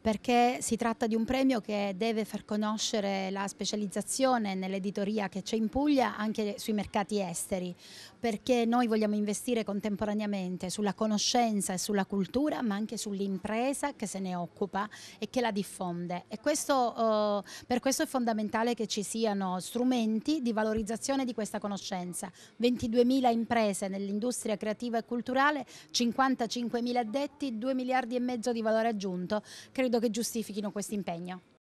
perché si tratta di un premio che deve far conoscere la specializzazione nell'editoria che c'è in Puglia anche sui mercati esteri, perché noi vogliamo investire contemporaneamente sulla conoscenza e sulla cultura, ma anche sull'impresa che se ne occupa e che la diffonde. E questo, eh, per questo è fondamentale che ci siano strumenti di valorizzazione di questa conoscenza. 22.000 imprese nell'industria creativa e culturale, 55.000 addetti, 2 miliardi e mezzo di valore aggiunto. Credo credo che giustifichino questo impegno.